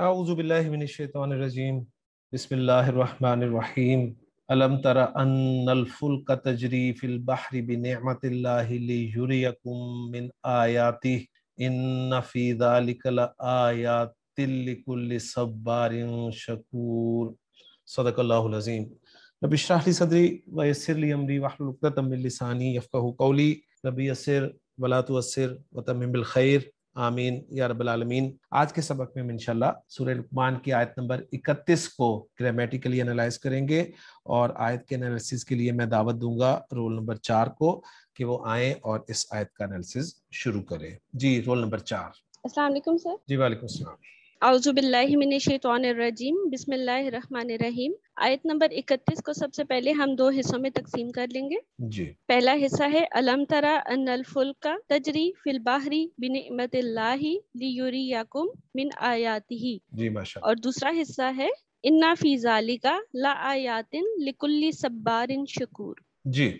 أعوذ بالله من الشيطان الرجيم بسم الله الرحمن الرحيم ألم تر أن الفلك تجري في البحر بنعمة الله ليريكم من آياته إن في ذلك لآيات لكل صبار شكور صدق الله العظيم رب اشرح لي صدري ويسر لي أمري واحلل عقدة من لساني يفقهوا قولي رب يسر ولا تؤسر وتمم بالخير آمین یا رب العالمین آج کے سبق میں ہم انشاءاللہ سورہ لقمان کی آیت نمبر اکتیس کو گرامیٹیکلی انالائز کریں گے اور آیت کے انالیسز کے لیے میں دعوت دوں گا رول نمبر چار کو کہ وہ آئیں اور اس آیت کا انالیسز شروع کریں جی رول نمبر چار السلام علیکم سر جی وعلیکم السلام اعوذ باللہ من الشیطان الرجیم بسم اللہ الرحمن الرحیم آیت نمبر اکتیس کو سب سے پہلے ہم دو حصوں میں تقسیم کر لیں گے جی پہلا حصہ ہے الم ترا ان تجری فل باہری یا کم بن آیا اور دوسرا حصہ ہے انا فیزالی کا لایاتن لکلی جی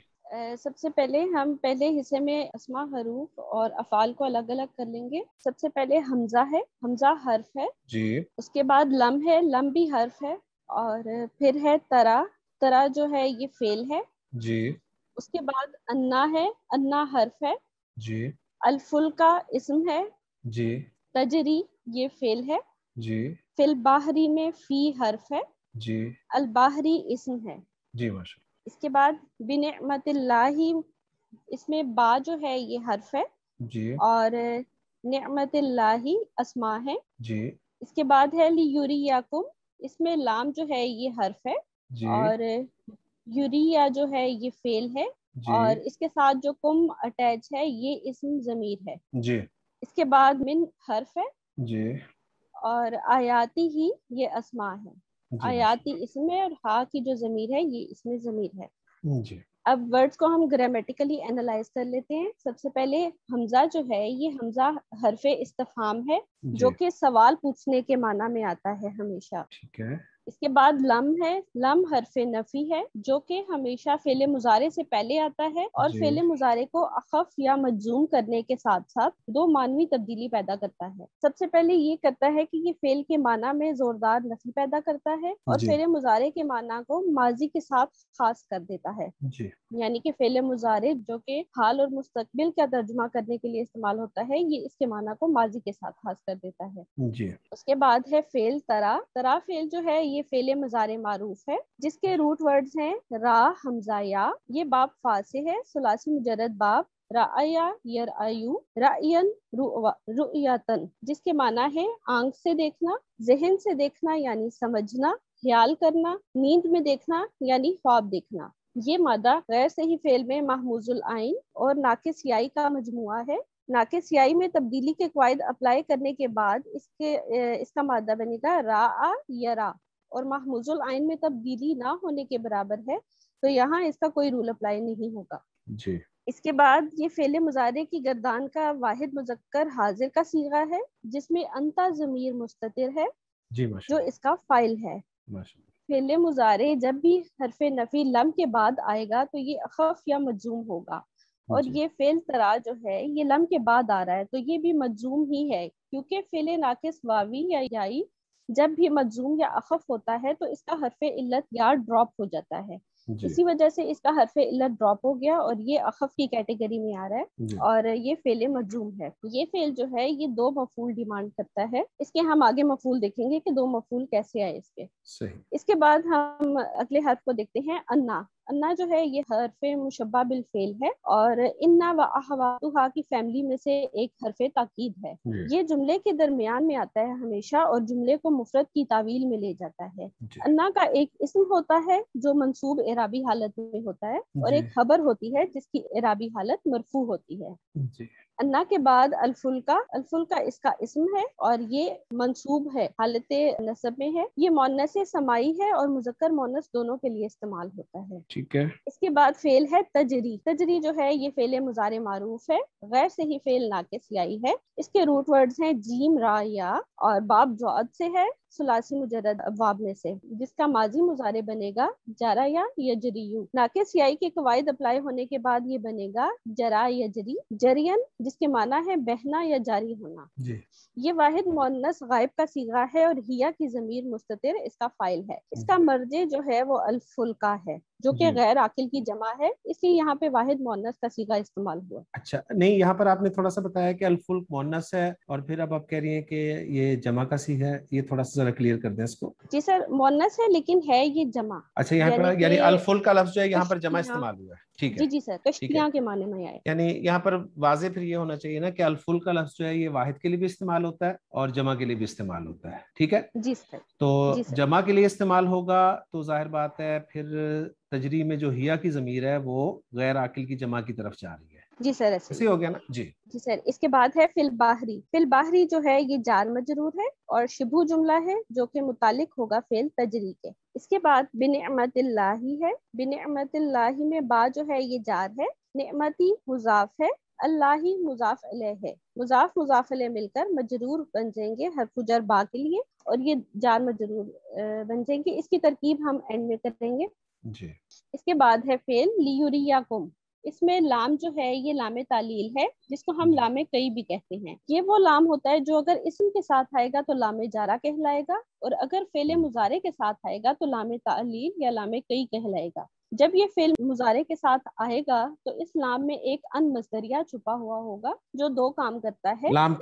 سب سے پہلے ہم پہلے حصے میں اسما حروف اور افعال کو الگ الگ کر لیں گے سب سے پہلے حمزہ ہے حمزہ حرف ہے جی اس کے بعد لم ہے لم بھی حرف ہے اور پھر ہے ترا ترا جو ہے یہ فیل ہے جی اس کے بعد انا ہے انا حرف ہے جی الفل کا اسم ہے جی جی جی تجری یہ فیل ہے ہے جی۔ فل باہری میں فی حرف جی۔ الباہری اسم ہے جی ماشاء اس کے بعد بنعمت اللہ اس میں با جو ہے یہ حرف ہے جی اور نعمت اللہ اسما ہے جی اس کے بعد ہے کم اس میں لام جو ہے یہ حرف ہے جی۔ اور یوریا جو ہے یہ فیل ہے جی۔ اور اس کے ساتھ جو کم اٹیچ ہے یہ اسم ضمیر ہے جی۔ اس کے بعد من حرف ہے اور آیاتی ہی یہ اسما ہے آیاتی اسم ہے اور ہا کی جو ضمیر ہے یہ اس میں ضمیر ہے اب ورڈس کو ہم گرامیٹیکلی انالائز کر لیتے ہیں سب سے پہلے حمزہ جو ہے یہ حمزہ حرف استفام ہے جی۔ جو کہ سوال پوچھنے کے معنی میں آتا ہے ہمیشہ اس کے بعد لم ہے لم حرف نفی ہے جو کہ ہمیشہ فعل مظاہرے سے پہلے آتا ہے اور جی۔ فعل مظاہرے کو اخف یا مجزوم کرنے کے ساتھ ساتھ دو معنوی تبدیلی پیدا کرتا ہے سب سے پہلے یہ کرتا ہے کہ یہ فعل کے معنی میں زوردار نفی پیدا کرتا ہے اور جی۔ فعل مظاہرے کے معنی کو ماضی کے ساتھ خاص کر دیتا ہے جی۔ یعنی کہ فعل مظاہرے جو کہ حال اور مستقبل کا ترجمہ کرنے کے لیے استعمال ہوتا ہے یہ اس کے معنی کو ماضی کے ساتھ خاص کر دیتا ہے اس کے بعد ہے فعل ترا ترا فعل جو ہے یہ فعل مزار معروف ہے جس کے روٹ ورڈز ہیں را حمزہ یا یہ باب فا سے ہے سلاسی مجرد باب رایا یر آیو رائن رؤیتن جس کے معنی ہے آنکھ سے دیکھنا ذہن سے دیکھنا یعنی سمجھنا خیال کرنا نیند میں دیکھنا یعنی خواب دیکھنا یہ مادہ غیر صحیح فعل میں محموز العین اور ناقص یائی کا مجموعہ ہے ناقص یائی میں تبدیلی کے قواعد اپلائی کرنے کے بعد اس کے اس کا مادہ بنے گا را آ یا اور محموز العین میں تبدیلی نہ ہونے کے برابر ہے تو یہاں اس کا کوئی رول اپلائی نہیں ہوگا جی اس کے بعد یہ مظاہرے کی گردان کا واحد مذکر حاضر کا سیغہ ہے جس میں انتا ضمیر مستطر ہے ہے جی جو اس کا فائل فیل مظاہرے جب بھی حرف نفی لم کے بعد آئے گا تو یہ اخف یا مجزوم ہوگا اور جی۔ یہ فیل ترا جو ہے یہ لم کے بعد آ رہا ہے تو یہ بھی مجزوم ہی ہے کیونکہ ناقص واوی یا یائی جب بھی مجزوم یا اخف ہوتا ہے تو اس کا حرف علت یا ڈراپ ہو جاتا ہے جی۔ اسی وجہ سے اس کا حرف علت ڈراپ ہو گیا اور یہ اخف کی کیٹیگری میں آ رہا ہے جی۔ اور یہ فیل مجروم ہے یہ فیل جو ہے یہ دو مفول ڈیمانڈ کرتا ہے اس کے ہم آگے مفول دیکھیں گے کہ دو مفول کیسے آئے اس کے اس کے بعد ہم اگلے حرف کو دیکھتے ہیں انا انا جو ہے یہ حرف مشبہ بالفعل ہے اور انا و احواتہا کی فیملی میں سے ایک حرف تاکید ہے جی۔ یہ جملے کے درمیان میں آتا ہے ہمیشہ اور جملے کو مفرد کی تعویل میں لے جاتا ہے جی۔ انا کا ایک اسم ہوتا ہے جو منصوب اعرابی حالت میں ہوتا ہے اور جی۔ ایک خبر ہوتی ہے جس کی اعرابی حالت مرفوع ہوتی ہے انا کے بعد الفلکا الفلکا اس کا اسم ہے اور یہ منصوب ہے حالت نصب میں ہے یہ مونس سمائی ہے اور مذکر مونس دونوں کے لیے استعمال ہوتا ہے اس کے بعد فیل ہے تجری تجری جو ہے یہ فیل مزار معروف ہے غیر سے ہی فیل ناقص یائی ہے اس کے روٹ ورڈز ہیں جیم را یا اور باب جواد سے ہے سلاسی مجرد میں سے جس کا ماضی مظاہرے بنے گا جرا یا سیاح کے ہونے کے بعد یہ بنے گا جرا یجری جرین جس کے معنی ہے بہنا یا جاری ہونا جی۔ یہ واحد مونس غائب کا سیگا ہے اور ہیا کی ضمیر مستطر اس کا فائل ہے اس جی۔ کا مرجے جو ہے وہ الفلکا ہے جو کہ جی۔ غیر عاقل کی جمع ہے اس لیے یہاں پہ واحد مونس کا سیگا استعمال ہوا اچھا نہیں یہاں پر آپ نے تھوڑا سا بتایا کہ مونس ہے اور پھر اب آپ کہہ رہی ہیں کہ یہ جمع کا سیگا ہے یہ تھوڑا سا کلیئر کر دیں اس کو جی سر مونس ہے ہے لیکن یہ جمع اچھا یہاں پر پر یعنی, یعنی کا لفظ جو ہے یہاں جمع استعمال ہوا ہے جی جی سر کشتیاں کے معنی میں آئے یعنی یہاں پر واضح پھر یہ ہونا چاہیے نا کہ الفول کا لفظ جو ہے یہ واحد کے لیے بھی استعمال ہوتا ہے اور جمع کے لیے بھی استعمال ہوتا ہے ٹھیک ہے جی سر تو جی جمع کے لیے استعمال ہوگا تو ظاہر بات ہے پھر تجری میں جو ہیا کی ضمیر ہے وہ غیر عاقل کی جمع کی طرف جا رہی ہے جی سر ایسے ہو گیا نا جی جی سر اس کے بعد ہے فل باہری فل باہری جو ہے یہ جار مجرور ہے اور شبو جملہ ہے جو کہ متعلق ہوگا فیل تجری کے اس کے بعد بن احمد اللہ ہے بن احمد اللہ میں با جو ہے یہ جار ہے نعمتی مضاف ہے اللہ مضاف علیہ ہے مضاف مضاف علیہ مل کر مجرور بن جائیں گے حرف جر با کے لیے اور یہ جار مجرور بن جائیں گے اس کی ترکیب ہم اینڈ میں کریں گے جی۔ اس کے بعد ہے فیل کم اس میں لام جو ہے یہ لام تعلیل ہے جس کو ہم جی۔ لام کئی بھی کہتے ہیں یہ وہ لام ہوتا ہے جو اگر اسم کے ساتھ آئے گا تو لام جارہ کہلائے گا اور اگر فعل جی۔ مزارے کے ساتھ آئے گا تو لام تعلیل یا لام کئی کہلائے گا جب یہ فیل مزارے کے ساتھ آئے گا تو اس لام میں ایک ان مزدریہ چھپا ہوا ہوگا جو دو کام کرتا ہے لام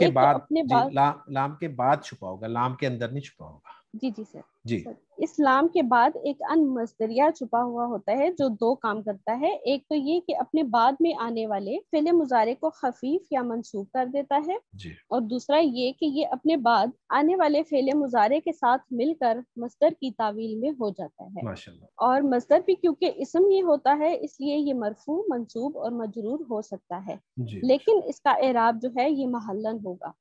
کے بعد چھپا ہوگا لام کے اندر نہیں چھپا ہوگا جی جی سر جی اسلام کے بعد ایک ان مزدوریہ چھپا ہوا ہوتا ہے جو دو کام کرتا ہے ایک تو یہ کہ اپنے بعد میں آنے والے مزارے کو خفیف یا منسوخ کر دیتا ہے جی۔ اور دوسرا یہ یہ کہ اپنے بعد آنے والے فعل مزارے کے ساتھ مل کر مزدر کی تعویل میں ہو جاتا ہے اور مصدر بھی کیونکہ اسم یہ ہوتا ہے اس لیے یہ مرفو منصوب اور مجرور ہو سکتا ہے جی۔ لیکن اس کا اعراب جو ہے یہ محلن ہوگا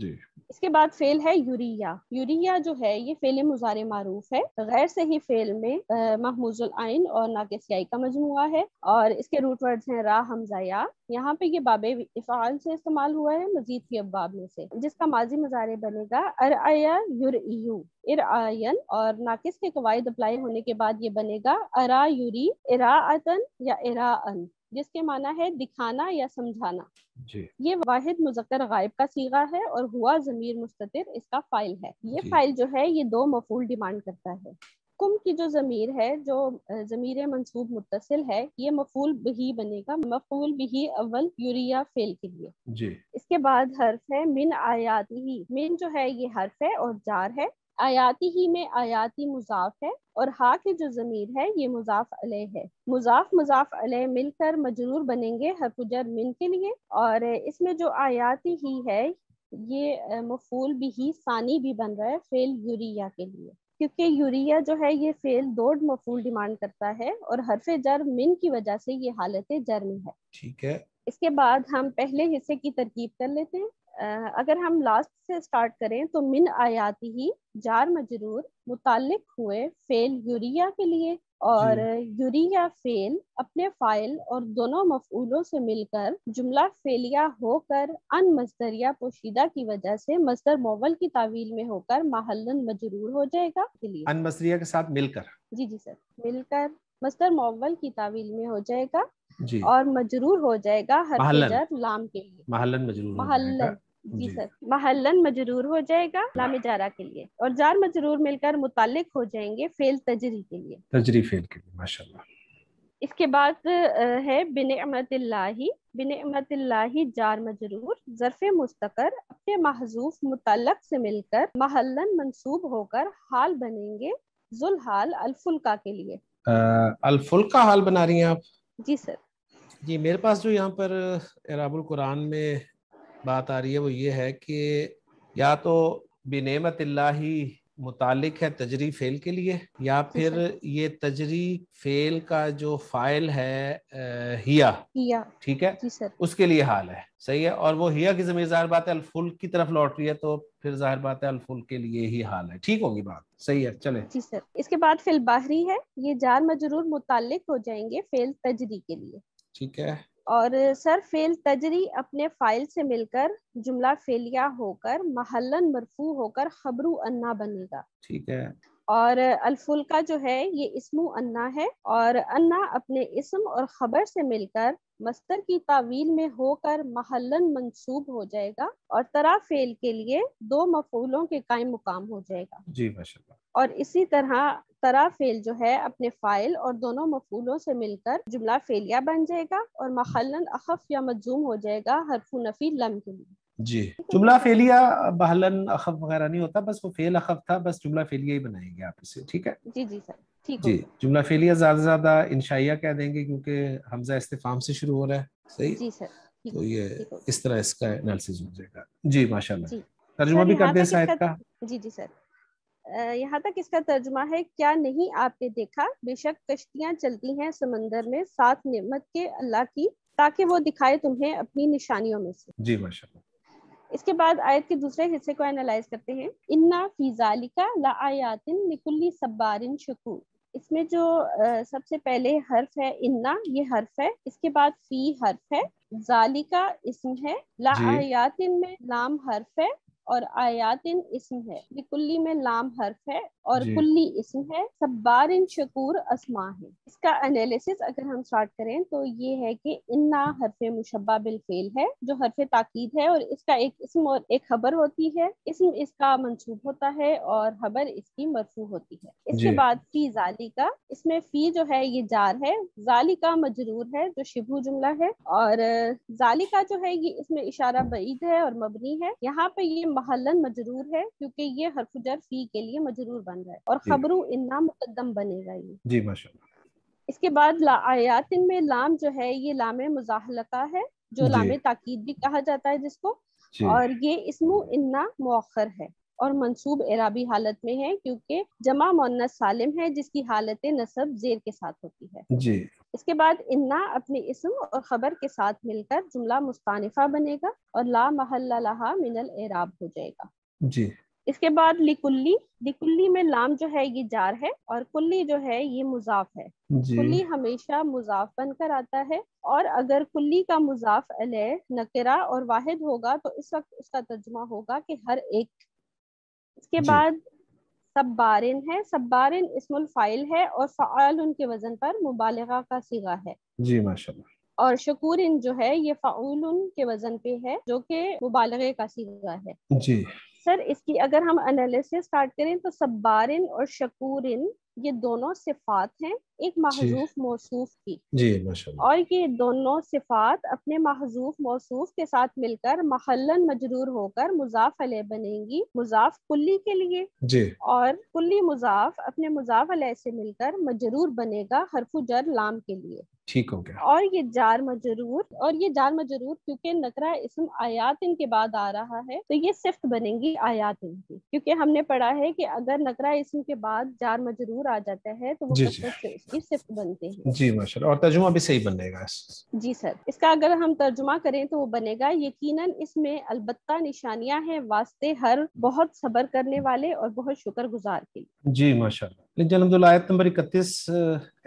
جی اس کے بعد فیل ہے یوریا یوریا جو ہے یہ فیل مزار معروف ہے غیر سے ہی فیل میں محموز العین اور ناقصیائی کا مجموعہ ہے اور اس کے روٹ ہیں راہ را یا یہاں پہ یہ باب افعال سے استعمال ہوا ہے مزید کی ابواب میں سے جس کا ماضی مزارے بنے گا یوریو ارآن اور ناقص کے قواعد اپلائی ہونے کے بعد یہ بنے گا ارا یوری اراطن یا ارا ان جس کے معنی ہے دکھانا یا سمجھانا جی۔ یہ واحد مذکر غائب کا سیگا ہے اور ہوا ضمیر مستطر اس کا فائل ہے یہ جی۔ فائل جو ہے یہ دو مفول ڈیمانڈ کرتا ہے کم کی جو ضمیر ہے جو ضمیر منصوب متصل ہے یہ مفول بہی بنے گا مفول بہی اول یوریا فیل کے لیے جی۔ اس کے بعد حرف ہے آیات ہی من جو ہے یہ حرف ہے اور جار ہے آیاتی ہی میں آیاتی مضاف ہے اور ہا کے جو ضمیر ہے یہ مضاف علیہ ہے مضاف مضاف علیہ مل کر مجرور بنیں گے ہر کو من کے لیے اور اس میں جو آیاتی ہی ہے یہ مفول بھی ہی ثانی بھی بن رہا ہے فیل یوریا کے لیے کیونکہ یوریا جو ہے یہ فیل دوڑ مفول ڈیمانڈ کرتا ہے اور حرف جر من کی وجہ سے یہ حالت جرم ہے اس کے بعد ہم پہلے حصے کی ترکیب کر لیتے ہیں اگر ہم لاسٹ سے سٹارٹ کریں تو من آیاتی ہی جار مجرور متعلق ہوئے فیل یوریا کے لیے اور جی۔ یوریا فیل اپنے فائل اور دونوں مفعولوں سے مل کر جملہ فیلیا ہو کر ان مزدریا پوشیدہ کی وجہ سے مزدر مول کی تعویل میں ہو کر محلن مجرور ہو جائے گا کے ان مزدریا کے ساتھ مل کر جی جی سر مل کر مزدر مول کی تعویل میں ہو جائے گا جی۔ اور مجرور ہو جائے گا ہر محلن. لام کے لیے محلن مجرور محلن ہو جائے گا. جی۔, جی سر محلن مجرور ہو جائے گا لام جارہ کے لیے اور جار مجرور مل کر متعلق ہو جائیں گے فیل فیل تجری تجری کے کے لیے لیے اس کے بعد ہے بن احمد اللہ بن امت اللہ جار مجرور ظرف مستقر اپنے محضوف متعلق سے مل کر محلن منصوب ہو کر حال بنیں گے ذلحال الفلقہ کے لیے الفلقہ حال بنا رہی ہیں آپ جی سر جی میرے پاس جو یہاں پر عراب القرآن میں بات آ رہی ہے وہ یہ ہے کہ یا تو نعمت اللہ ہی متعلق ہے تجری فیل کے لیے یا جی پھر یہ تجری فیل کا جو فائل ہے ہیا ٹھیک ہے جی اس کے لیے حال ہے صحیح ہے اور وہ ہیا کی ذمہ ظاہر بات ہے الفول کی طرف لوٹ رہی ہے تو پھر ظاہر بات ہے الفول کے لیے ہی حال ہے ٹھیک ہوگی بات صحیح ہے چلے جی سر اس کے بعد باہری ہے یہ جار مجرور متعلق ہو جائیں گے فیل تجری کے لیے ٹھیک ہے اور سر فیل تجری اپنے فائل سے مل کر جملہ فیلیا ہو کر محلن مرفوع ہو کر خبرو انا بنے گا ٹھیک ہے اور الفلکا جو ہے یہ اسمو انا ہے اور انا اپنے اسم اور خبر سے مل کر مستر کی تعویل میں ہو کر محلن منصوب ہو جائے گا اور ترا فیل کے لیے دو مفعولوں کے قائم مقام ہو جائے گا جی ماشاءاللہ اور اسی طرح طرح فیل جو ہے اپنے فائل اور دونوں مفعولوں سے مل کر جملہ فیلیا بن جائے گا اور مخلن اخف یا مجزوم ہو جائے گا حرف نفی لم کے لیے جی جملہ فیلیا بہلن اخف وغیرہ نہیں ہوتا بس وہ فیل اخف تھا بس جملہ فیلیا ہی بنائیں گے آپ اسے ٹھیک ہے جی جی سر جی جملہ فیلیا زیادہ زیادہ انشائیہ کہہ دیں گے کیونکہ حمزہ استفام سے شروع ہو رہا ہے صحیح جی سر تو یہ اس طرح اس کا انالیسز ہو جائے گا جی ماشاءاللہ جی۔ ترجمہ بھی کر دیں شاید کا جی جی سر یہاں تک اس کا ترجمہ ہے کیا نہیں آپ نے دیکھا بے شک کشتیاں چلتی ہیں سمندر میں ساتھ نعمت کے اللہ کی تاکہ وہ دکھائے تمہیں اپنی نشانیوں میں سے جی اس کے بعد آیت کے دوسرے حصے کو کرتے ہیں انال فی ظال نکولی سبارن شکور اس میں جو سب سے پہلے حرف ہے انا یہ حرف ہے اس کے بعد فی حرف ہے ذالکا اسم ہے جی۔ لایاتن میں لام حرف ہے اور آیات اسم ہے یہ کلی میں لام حرف ہے اور جی۔ کلی اسم ہے شکور اسما ہے اس کا اگر ہم سٹارٹ کریں تو یہ ہے کہ انا حرف مشبہ بالفعل ہے جو حرف تاکید ہے اور اس کا ایک اسم اور ایک خبر ہوتی ہے اسم اس کا منصوب ہوتا ہے اور خبر اس کی مرفوع ہوتی ہے اس کے جی۔ بعد فی زالی کا اس میں فی جو ہے یہ جار ہے زالی کا مجرور ہے جو شبہ جملہ ہے اور کا جو ہے یہ اس میں اشارہ بعید ہے اور مبنی ہے یہاں پہ یہ محلن مجرور ہے کیونکہ یہ حرف جر فی کے لیے مجرور بن رہا ہے اور جی۔ خبروں مقدم بنے گا یہ جی اس کے بعد آیات میں لام جو ہے یہ لام مزاحلقہ ہے جو جی۔ لام تاکید بھی کہا جاتا ہے جس کو جی۔ اور یہ اسمو انا مؤخر ہے اور منصوب عرابی حالت میں ہے کیونکہ جمع سالم ہے جس کی حالت نصب زیر کے ساتھ ہوتی ہے جی۔ اس کے بعد اپنے اسم اور خبر کے ساتھ مل کر جملہ مستانفہ بنے گا اور لا لہا من العراب ہو جائے گا جی۔ اس کے بعد لکلی لکلی میں لام جو ہے یہ جار ہے اور کلی جو ہے یہ مضاف ہے جی۔ کلی ہمیشہ مضاف بن کر آتا ہے اور اگر کلی کا مضاف علیہ نکرہ اور واحد ہوگا تو اس وقت اس کا ترجمہ ہوگا کہ ہر ایک اس کے جی۔ بعد سب بارن ہے سب بارن اسم الفائل ہے اور فعال ان کے وزن پر مبالغہ کا سگا ہے جی ماشاءاللہ اللہ اور شکورن جو ہے یہ فعول ان کے وزن پہ ہے جو کہ مبالغے کا سگا ہے جی سر اس کی اگر ہم انالیس اسٹارٹ کریں تو سبارن اور شکورن یہ دونوں صفات ہیں ایک جی۔ محضوف موصوف کی جی، اور یہ دونوں صفات اپنے محضوف موصوف کے ساتھ مل کر محلن مجرور ہو کر مضاف علیہ بنیں گی مضاف کلی کے لیے جی۔ اور کلی مضاف اپنے مضاف علیہ سے مل کر مجرور بنے گا حرف جر لام کے لیے ٹھیک ہو گیا اور یہ جار مجرور اور یہ جار مجرور کیونکہ نکرا اسم آیات کے بعد آ رہا ہے تو یہ صفت بنے گی آیاتن کی کیونکہ ہم نے پڑھا ہے کہ اگر نکرا اسم کے بعد جار مجرور آ جاتا ہے تو وہ جی، جی۔ صفت کی بنتے ہیں جی اور ترجمہ بھی صحیح بنے گا جی سر اس کا اگر ہم ترجمہ کریں تو وہ بنے گا یقیناً اس میں البتہ نشانیاں ہیں واسطے ہر بہت صبر کرنے والے اور بہت شکر گزار کے جی ماشاء اللہ جی، اکتیس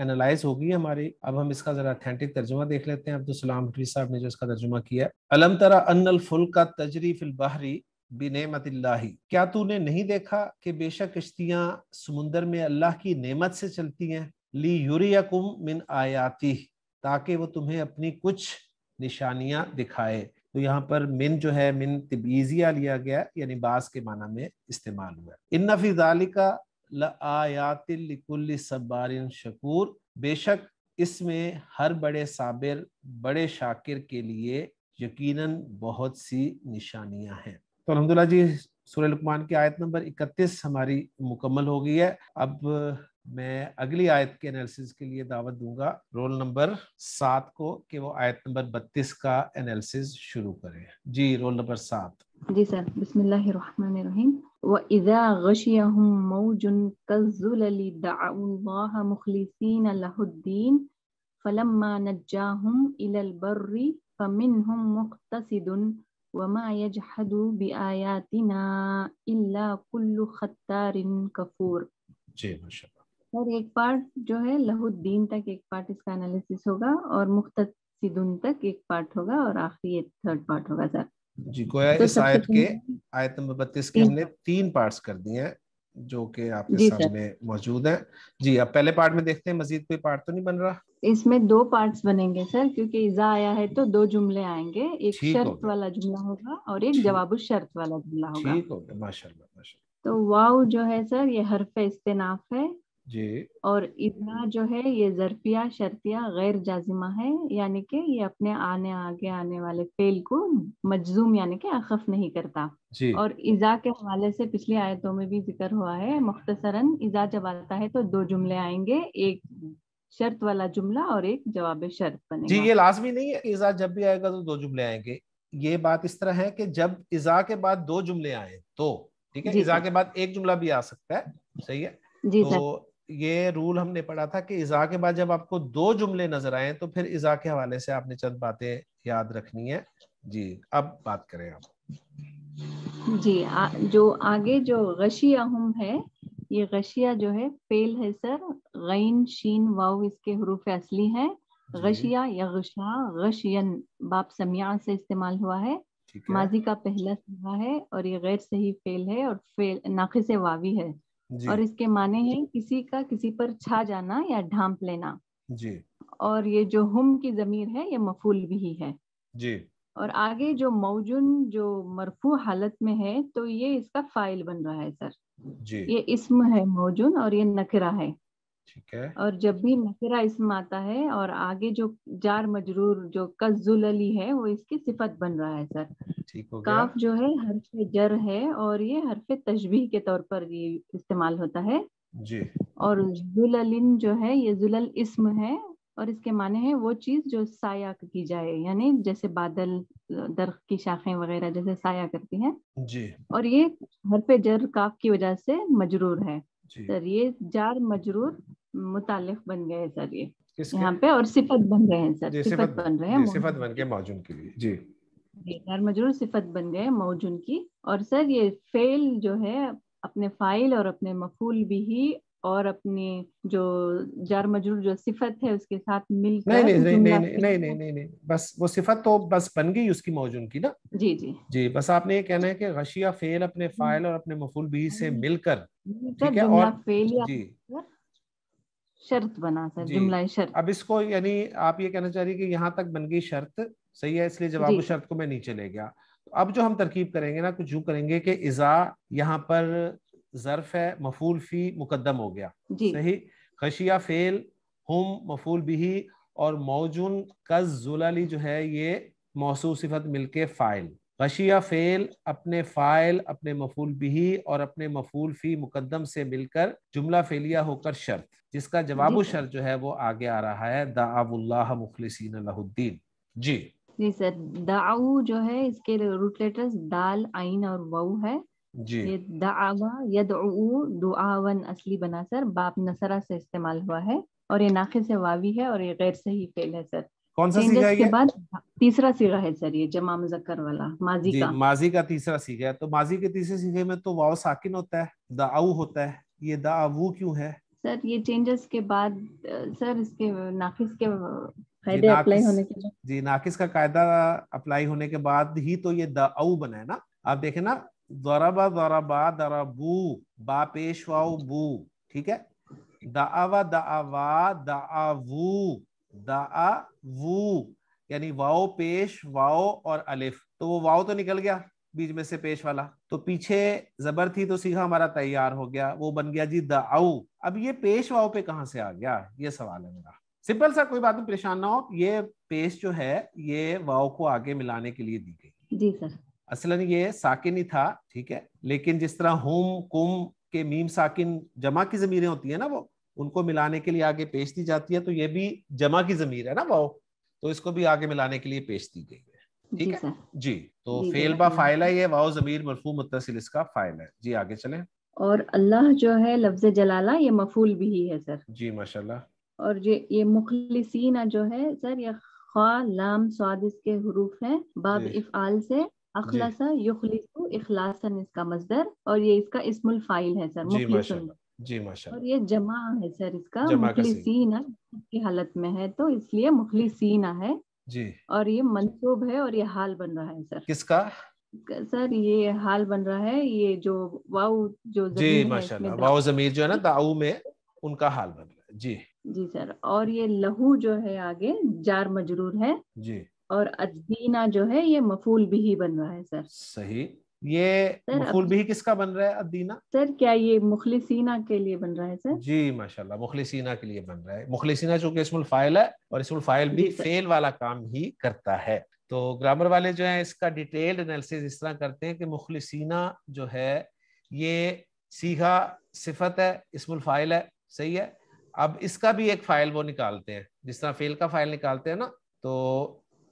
انالائز ہوگی ہماری اب ہم اس کا ذرا اتھینٹک ترجمہ دیکھ لیتے ہیں عبدالسلام حفیظ صاحب نے جو اس کا ترجمہ کیا ہے علم ترا ان الفل کا تجریف البحری بنعمت اللہ کیا تو نے نہیں دیکھا کہ بے شک کشتیاں سمندر میں اللہ کی نعمت سے چلتی ہیں لی یوریکم من آیاتی تاکہ وہ تمہیں اپنی کچھ نشانیاں دکھائے تو یہاں پر من جو ہے من تبیزیہ لیا گیا یعنی بعض کے معنی میں استعمال ہوا ہے ان نفی ذالکہ شکور بے شک اس میں ہر بڑے صابر بڑے شاکر کے لیے یقیناً بہت سی نشانیاں ہیں تو الحمدللہ جی سورہ لقمان کی آیت نمبر اکتیس ہماری مکمل ہو گئی ہے اب میں اگلی آیت کے انالیسز کے لیے دعوت دوں گا رول نمبر سات کو کہ وہ آیت نمبر بتیس کا انالیسز شروع کرے جی رول نمبر سات جی سر بسم اللہ الرحمن الرحیم وَإِذَا غَشِيَهُمْ مَوْجٌ اللَّهَ مُخْلِصِينَ لَهُ الدِّينَ فَلَمَّا نَجَّاهُمْ إِلَى الْبَرِّ فَمِنْهُمْ مُقْتَصِدٌ وَمَا يَجْحَدُ بِآيَاتِنَا إِلَّا كُلُّ خَتَّارٍ كَفُورٍ جی ماشاءاللہ سر ایک پارٹ جو ہے لہو الدین تک ایک پارٹ اس کا انالیسس ہوگا اور مختصدن تک ایک پارٹ ہوگا اور آخری ایک تھرڈ پارٹ ہوگا سر جی گویا اس آیت آیت کے کے نمبر بتیس ہم نے تین پارٹس کر دیے جو کہ آپ کے جی سامنے موجود ہیں جی اب پہلے پارٹ میں دیکھتے ہیں مزید کوئی پارٹ تو نہیں بن رہا اس میں دو پارٹس بنیں گے سر کیونکہ ایزا آیا ہے تو دو جملے آئیں گے ایک شرط والا جملہ ہوگا اور ایک جواب شرط والا جملہ ہوگا ماشاء اللہ تو واؤ جو ہے سر یہ حرف استناف ہے جی اور ابنا جو ہے یہ ظرفیہ شرطیہ غیر جازمہ ہے یعنی کہ یہ اپنے آنے آنے آگے والے فیل کو مجزوم یعنی کہ اخف نہیں کرتا جی اور ازا کے حوالے سے پچھلی آیتوں میں بھی ذکر ہوا ہے مختصراً تو دو جملے آئیں گے ایک شرط والا جملہ اور ایک جواب شرط بنے جی یہ لازمی نہیں ہے جب بھی آئے گا تو دو جملے آئیں گے یہ بات اس طرح ہے کہ جب ازا کے بعد دو جملے آئیں تو ٹھیک ہے جی، جی۔ کے بعد ایک جملہ بھی آ سکتا ہے صحیح ہے جی تو یہ رول ہم نے پڑھا تھا کہ اضاء کے بعد جب آپ کو دو جملے نظر آئیں تو پھر اضاء کے حوالے سے آپ نے چند باتیں یاد رکھنی ہے جی اب بات کریں آپ جی جو آگے جو غشیہ ہم ہے یہ غشیہ جو ہے فیل ہے سر غین شین واو اس کے حروف اصلی ہیں جی۔ غشیہ یا غشا غشین باپ سمیا سے استعمال ہوا ہے ماضی کا پہلا صحیح ہے اور یہ غیر صحیح فیل ہے اور فیل ناقص واوی ہے جی۔ اور اس کے معنی ہے کسی کا کسی پر چھا جانا یا ڈھانپ لینا جی۔ اور یہ جو ہم کی ضمیر ہے یہ مفول بھی ہے جی۔ اور آگے جو موجن جو مرفوع حالت میں ہے تو یہ اس کا فائل بن رہا ہے سر یہ اسم ہے موجن اور یہ نکرہ ہے اور جب بھی نکرہ اسم آتا ہے اور آگے جو جار مجرور جو علی ہے وہ اس کی صفت بن رہا ہے سر کاف جو ہے حرف جر ہے اور یہ حرف تشبیح کے طور پر یہ استعمال ہوتا ہے جی۔ اور زللن جو ہے ہے یہ زلل اسم اور اس کے معنی ہے وہ چیز جو سایہ کی جائے یعنی جیسے بادل درخت کی شاخیں وغیرہ جیسے سایہ کرتی ہیں جی۔ اور یہ حرف جر کاف کی وجہ سے مجرور ہے جی۔ سر یہ جار مجرور متعلق بن گئے سر یہ یہاں پہ اور صفت بن گئے ہیں سر جی، صفت بن رہے ہیں جی، صفت بن کے موجن کے لیے جی۔, جی غیر مجرور صفت بن گئے موجن کی اور سر یہ فیل جو ہے اپنے فائل اور اپنے مفول بھی ہی اور اپنی جو جار مجرور جو صفت ہے اس کے ساتھ مل کر نہیں نہیں نہیں نہیں نہیں نہیں بس وہ صفت تو بس بن گئی اس کی موجن کی نا جی جی جی بس آپ نے یہ کہنا ہے کہ غشیہ فیل اپنے فائل اور اپنے مفول بھی سے مل کر ٹھیک ہے اور فیل جی شرط بنا جی۔ جملہ شرط اب اس کو یعنی آپ یہ کہنا چاہ رہی کہ یہاں تک بن گئی شرط صحیح ہے اس لیے جواب جی۔ و شرط کو میں نیچے لے گیا اب جو ہم ترکیب کریں گے نا کچھ یوں کریں گے کہ ازا یہاں پر ظرف ہے مفول فی مقدم ہو گیا جی۔ صحیح خشیا فیل ہم مفول بھی اور موجون کز زلالی جو ہے یہ موسو صفت مل کے فائل خشیا فیل اپنے فائل اپنے مفول بھی اور اپنے مفول فی مقدم سے مل کر جملہ فیلیا ہو کر شرط جس کا جواب جی و شر جو ہے وہ آگے آ رہا ہے دا مخلصین اللہ الدین جی جی سر دا جو ہے اس کے روٹ لیٹرز دال آئین اور وو ہے جی اصلی بنا سر باپ نصرہ سے استعمال ہوا ہے اور یہ ناخص سے واوی ہے اور یہ غیر صحیح فعل فیل ہے سر کون سا ہے تیسرا سیگا ہے سر یہ جمع مذکر والا ماضی جی، کا ماضی کا تیسرا سیگا تو ماضی کے تیسرے سیگے میں تو واو ساکن ہوتا ہے دا ہوتا ہے یہ دا کیوں ہے سر یہ چینجز کے بعد سر اس کے نافذ کے جی، فائدے اپلائی ہونے کے جی ناقص کا قاعدہ اپلائی ہونے کے بعد ہی تو یہ دعو بنا ہے نا آپ دیکھیں نا ضربا ضربا ضربو با پیش واو بو ٹھیک ہے دعوا دعوا دعو دعو یعنی واو پیش واو اور الف تو وہ واو تو نکل گیا بیچ میں سے پیش والا تو پیچھے زبر تھی تو سیگا ہمارا تیار ہو گیا وہ بن گیا جی اب یہ پیش واؤ پہ کہاں سے آ گیا یہ سوال ہے میرا سمپل سا کوئی بات نہیں پریشان نہ ہو یہ پیش جو ہے یہ واؤ کو آگے ملانے کے لیے دی گئی جی اصل یہ ساکن ہی تھا ٹھیک ہے لیکن جس طرح ہوم کم کے میم ساکن جمع کی زمینیں ہوتی ہیں نا وہ ان کو ملانے کے لیے آگے پیش دی جاتی ہے تو یہ بھی جمع کی ضمیر ہے نا واؤ تو اس کو بھی آگے ملانے کے لیے پیش دی گئی ٹھیک جی ہے جی تو جی، فیل با جی۔ فائل ہے یہ واو ضمیر مرفوع متصل اس کا فائل ہے جی آگے چلیں اور اللہ جو ہے لفظ جلالہ یہ مفعول بھی ہے سر جی ماشاءاللہ اور یہ مخلصین جو ہے سر یہ خا لام سواد اس کے حروف ہیں باب افعال سے اخلاصا یخلصو اخلاصن اس کا مصدر اور یہ اس کا اسم الفائل ہے سر جی مخلصن جی ماشاءاللہ اور یہ جمع ہے سر اس کا مخلصین کی حالت میں ہے تو اس لیے مخلصین ہے جی اور یہ منصوب ہے اور یہ حال بن رہا ہے سر کس کا سر یہ حال بن رہا ہے یہ جو واؤ جو جی ماشاء اللہ واؤ ضمیر جو ہے نا داؤ میں ان کا حال بن رہا ہے جی جی سر اور یہ لہو جو ہے آگے جار مجرور ہے جی اور ادینا جو ہے یہ مفول بھی ہی بن رہا ہے سر صحیح یہ مفول بھی کس کا بن رہا ہے ادینا سر کیا یہ مخلصینا کے لیے بن رہا ہے سر جی ماشاءاللہ مخلصینا کے لیے بن رہا ہے مخلصینا چونکہ اسم الفائل ہے اور اسم الفائل بھی جی فیل والا کام ہی کرتا ہے تو گرامر والے جو ہیں اس کا ڈیٹیلڈ انالیسز اس طرح کرتے ہیں کہ مخلصینا جو ہے یہ سیگا صفت ہے اسم الفائل ہے صحیح ہے اب اس کا بھی ایک فائل وہ نکالتے ہیں جس طرح فیل کا فائل نکالتے ہیں نا تو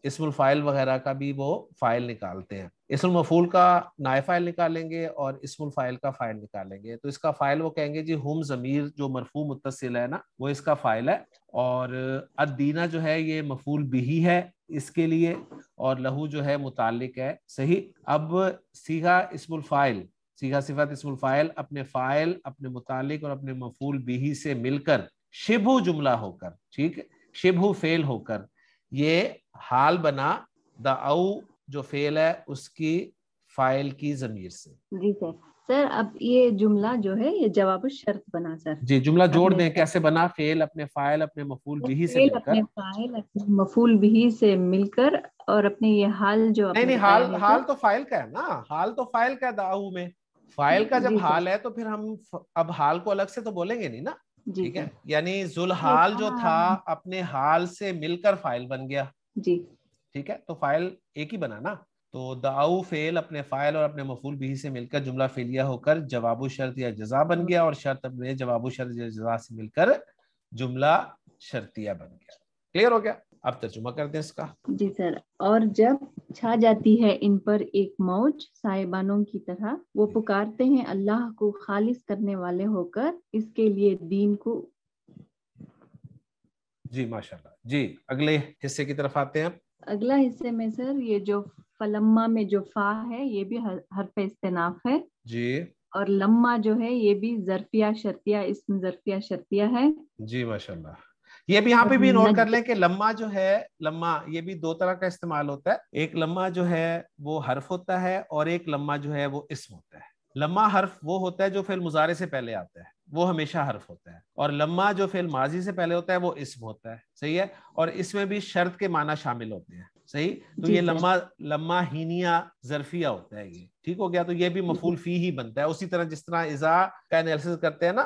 اسم الفائل وغیرہ کا بھی وہ فائل نکالتے ہیں اسم المفول کا نائے فائل نکالیں گے اور اسم الفائل کا فائل نکالیں گے تو اس کا فائل وہ کہیں گے جی ہم ضمیر جو مرفوع متصل ہے نا وہ اس کا فائل ہے اور ادینہ جو ہے یہ مفول بھی ہے اس کے لیے اور لہو جو ہے متعلق ہے صحیح اب سیگا اسم الفائل سیگا صفت اسم الفائل اپنے فائل اپنے متعلق اور اپنے مفول بھی سے مل کر شبہ جملہ ہو کر ٹھیک شبہ فیل ہو کر یہ حال بنا دا او جو فیل ہے اس کی فائل کی ضمیر سے جی سر سر اب یہ جملہ جو ہے یہ جواب شرط بنا سر جی جملہ جوڑ دیں کیسے بنا فیل اپنے فائل اپنے مفول بھی سے مل کر فائل اپنے مفول بھی سے مل کر اور اپنے یہ حال جو نہیں حال حال تو فائل کا ہے نا حال تو فائل کا ہے دا او میں فائل جی، کا جب جی حال ہے تو پھر ہم اب حال کو الگ سے تو بولیں گے نہیں نا جی ٹھیک ہے یعنی جو ہاں۔ تھا اپنے حال سے مل کر فائل بن گیا جی۔ ٹھیک ہے تو فائل ایک ہی بنا نا تو داؤ فیل اپنے فائل اور اپنے مفول بھی سے مل کر جملہ فیلیا ہو کر و شرط یا جزا بن گیا اور شرط اپنے جواب شرط یا جزا سے مل کر جملہ شرطیا بن گیا کلیئر ہو گیا اب ترجمہ کر دیں اس کا جی سر اور جب چھا جاتی ہے ان پر ایک موج صاحبانوں کی طرح وہ پکارتے ہیں اللہ کو خالص کرنے والے ہو کر اس کے لیے دین کو جی ماشاء اللہ جی اگلے حصے کی طرف آتے ہیں اگلا حصے میں سر یہ جو فلما میں جو فا ہے یہ بھی حرف استناف ہے جی اور لما جو ہے یہ بھی ظرفیہ شرطیہ اسم ظرفیہ شرطیہ ہے جی ماشاء اللہ یہ بھی یہاں پہ بھی نوٹ کر لیں کہ لمحہ جو ہے لمحہ یہ بھی دو طرح کا استعمال ہوتا ہے ایک لمبا جو ہے وہ حرف ہوتا ہے اور ایک لمبا جو ہے وہ اسم ہوتا ہے لمحہ حرف وہ ہوتا ہے جو فعل مزارے سے پہلے آتا ہے وہ ہمیشہ حرف ہوتا ہے اور لمحہ جو فیل ماضی سے پہلے ہوتا ہے وہ اسم ہوتا ہے صحیح ہے اور اس میں بھی شرط کے معنی شامل ہوتے ہیں صحیح تو جی یہ لمحہ لمبا ہینیا زرفیا ہوتا ہے یہ ٹھیک ہو گیا تو یہ بھی مفول فی ہی بنتا ہے اسی طرح جس طرح ازا کا کرتے ہیں نا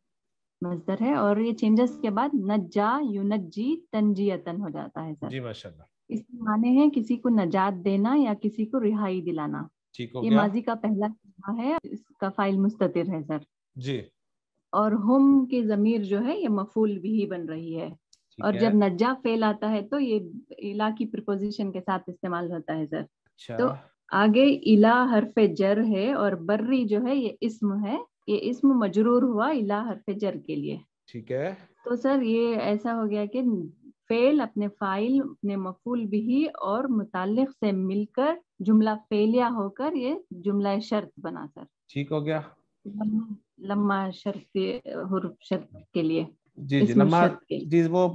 مزدر ہے اور یہ چینجز کے بعد نجا یونجی تنجیتن ہو جاتا ہے سر جی، اس کے معنی ہے کسی کو نجات دینا یا کسی کو رہائی دلانا یہ ماضی کا پہلا ہے اس کا فائل مستطر ہے سر جی اور ہم کی ضمیر جو ہے یہ مفول بھی بن رہی ہے اور جب نجا فیل آتا ہے تو یہ الا کی پرپوزیشن کے ساتھ استعمال ہوتا ہے سر اچھا۔ تو آگے الا حرف جر ہے اور برری جو ہے یہ اسم ہے یہ اسم مجرور ہوا اللہ جر کے لیے ٹھیک ہے تو سر یہ ایسا ہو گیا کہ اپنے اپنے فائل مفول بھی اور متعلق سے مل کر جملہ فیلیا ہو کر یہ جملہ شرط بنا ٹھیک ہو گیا لما شرط حرف شرط کے لیے جی جی لما جی وہ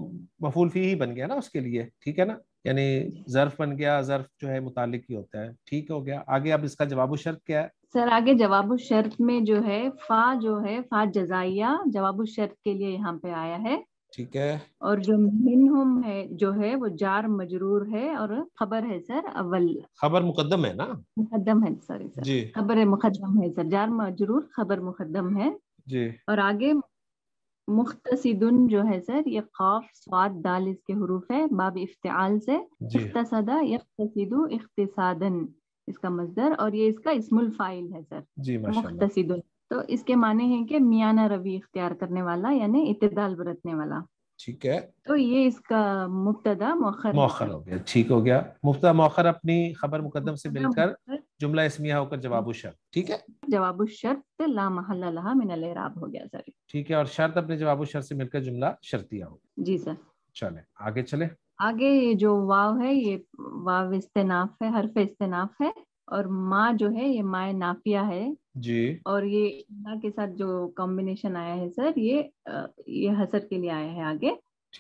مفول بن گیا نا اس کے لیے ٹھیک ہے نا یعنی ظرف بن گیا ظرف جو ہے متعلق ہی ہوتا ہے ٹھیک ہو گیا آگے اب اس کا جواب شرط کیا ہے سر آگے جواب الشرط میں جو ہے فا جو ہے فا جزائیہ جواب الشرط کے لیے یہاں پہ آیا ہے ٹھیک ہے اور جو منہم ہے جو ہے وہ جار مجرور ہے اور خبر ہے سر اول خبر مقدم ہے نا مقدم ہے سوری سر جی۔ خبر مقدم ہے سر جار مجرور خبر مقدم ہے جی۔ اور آگے مختصدن جو ہے سر یہ خوف سواد دال اس کے حروف ہے باب افتعال سے یختصدو جی۔ اختصادن اس کا مزدر اور یہ اس کا اسم الفائل ہے سر جی تو اس کے معنی ہے کہ میانہ روی اختیار کرنے والا یعنی اتدال برتنے والا ٹھیک ہے تو یہ اس کا مبتدا مؤخر مؤخر ہو گیا ٹھیک ہو گیا مبتدہ مؤخر اپنی خبر مقدم سے مل کر جملہ اسمیہ ہو کر جواب الشرط ٹھیک ہے جواب الشرط لا محل لها من الاعراب ہو گیا سر ٹھیک ہے اور شرط اپنے جواب الشرط سے مل کر جملہ شرطیہ ہو جی سر چلے آگے چلے آگے یہ جو واو ہے یہ واو استناف ہے حرف استناف ہے اور ماں جو ہے یہ مائے نافیہ ہے جی۔ اور یہ کے ساتھ جو کمبینیشن آیا ہے سر یہ یہ حسر کے لیے آیا ہے آگے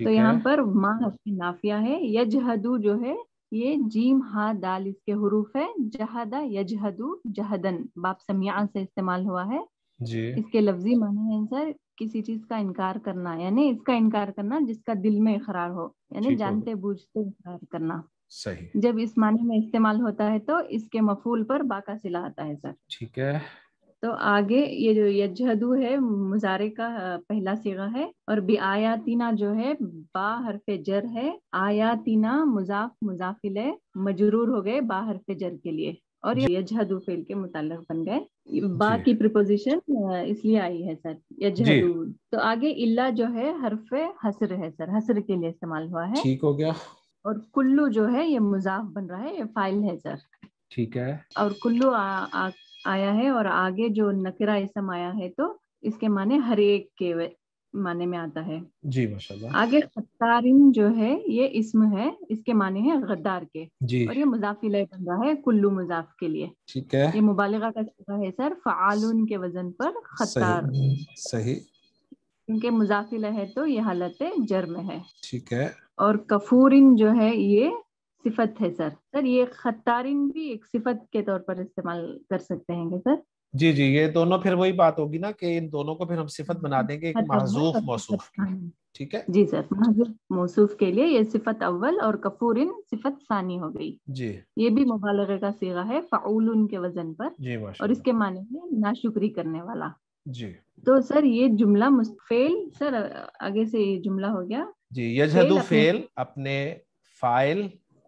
تو یہاں پر ماں حرف نافیہ ہے یجہدو جو ہے یہ جیم ہا دال اس کے حروف ہے جہدا یجہدو جہدن باپ سمیا سے استعمال ہوا ہے جی اس کے لفظی معنی ہیں سر کسی چیز کا انکار کرنا یعنی اس کا انکار کرنا جس کا دل میں اخرار ہو یعنی جانتے بوجھتے کرنا صحیح جب اس معنی میں استعمال ہوتا ہے تو اس کے مفول پر باقا سلا آتا ہے سر ٹھیک ہے تو آگے یہ جو یجہدو ہے مظاہرے کا پہلا سیغہ ہے اور بیاتینا جو ہے با حرف جر ہے آیا مضاف مزاف مزافل مجرور ہو گئے با حرف جر کے لیے اور یہ یجہدو فیل کے متعلق بن گئے جی۔ با کی پریپوزیشن اس لیے آئی ہے سر یجہدو جی۔ تو آگے اللہ جو ہے حرف حسر ہے سر حسر کے لیے استعمال ہوا ہے ٹھیک ہو گیا اور کلو جو ہے یہ مضاف بن رہا ہے یہ فائل ہے سر ٹھیک ہے اور کلو آیا ہے اور آگے جو نکرہ اسم آیا ہے تو اس کے معنی ہر ایک کے معنی میں آتا ہے جی ماشاء اللہ آگے خطارین جو ہے یہ اسم ہے اس کے معنی ہے غدار کے جی اور یہ مضاف لئے بن رہا ہے کلو مضاف کے لیے ٹھیک ہے یہ مبالغہ کا صیغہ ہے سر فعالون کے وزن پر خطار صحیح کیونکہ مضاف علیہ ہے تو یہ حالت جر میں ہے ٹھیک ہے اور کفورن جو ہے یہ صفت ہے سر سر یہ خطارین بھی ایک صفت کے طور پر استعمال کر سکتے ہیں گے سر جی جی یہ دونوں پھر وہی بات ہوگی نا کہ ان دونوں کو پھر ہم صفت بنا دیں گے محضوف موصوف ٹھیک ہے جی موصوف کے لیے یہ صفت اول اور ان صفت ثانی ہو گئی جی یہ بھی مبالغے کا سیگا ہے فعول ان کے وزن پر جی، اور اس کے معنی ناشکری کرنے والا جی تو سر یہ جملہ مستفیل سر آگے سے یہ جملہ ہو گیا جی یجہدو فیل اپنے فائل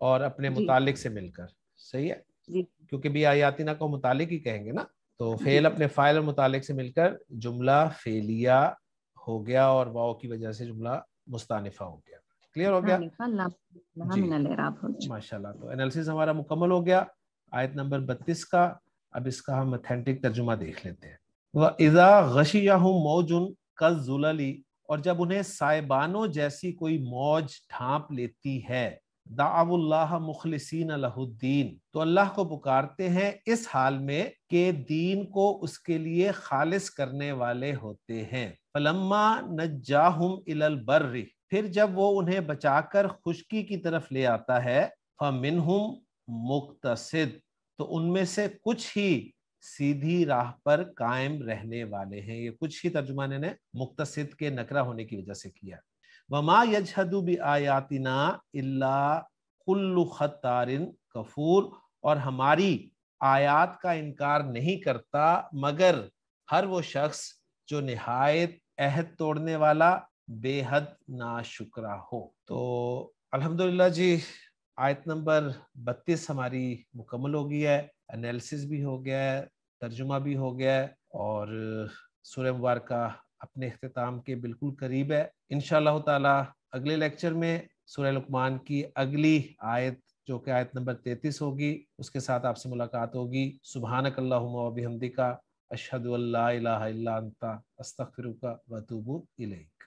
اور اپنے جی۔ متعلق سے مل کر صحیح ہے جی کیونکہ بھی آیاتینہ کو متعلق ہی کہیں گے نا تو جی۔ فیل اپنے فائل اور متعلق سے مل کر جملہ فیلیا ہو گیا اور واؤ کی وجہ سے جملہ مستانفہ ہو گیا کلیئر ہو گیا جی۔ ماشاء اللہ تو انالیس ہمارا مکمل ہو گیا آیت نمبر بتیس کا اب اس کا ہم اتھینٹک ترجمہ دیکھ لیتے ہیں ازا غشی یا ہوں موج ان اور جب انہیں سائبانوں جیسی کوئی موج ڈھانپ لیتی ہے دعو اللہ مخلصین الدین تو اللہ کو پکارتے ہیں اس حال میں کہ دین کو اس کے لیے خالص کرنے والے ہوتے ہیں نجاہم پھر جب وہ انہیں بچا کر خشکی کی طرف لے آتا ہے فمنہم مقتصد تو ان میں سے کچھ ہی سیدھی راہ پر قائم رہنے والے ہیں یہ کچھ ہی ترجمان نے مقتصد کے نکرہ ہونے کی وجہ سے کیا وما یجہد بھی آیاتنا اللہ کلو خطارن کفور اور ہماری آیات کا انکار نہیں کرتا مگر ہر وہ شخص جو نہایت عہد توڑنے والا بے حد ناشکرا ہو تو الحمدللہ جی آیت نمبر بتیس ہماری مکمل ہو گئی ہے انیلسز بھی ہو گیا ہے ترجمہ بھی ہو گیا ہے اور سورہ مبارکہ اپنے اختتام کے بالکل قریب ہے ان شاء اللہ تعالیٰ اگلے لیکچر میں سورہ لقمان کی اگلی آیت جو کہ آیت نمبر تینتیس ہوگی اس کے ساتھ آپ سے ملاقات ہوگی سبحانک بحمدکا کا اللہ الہ الا استغفرک و اتوب الیک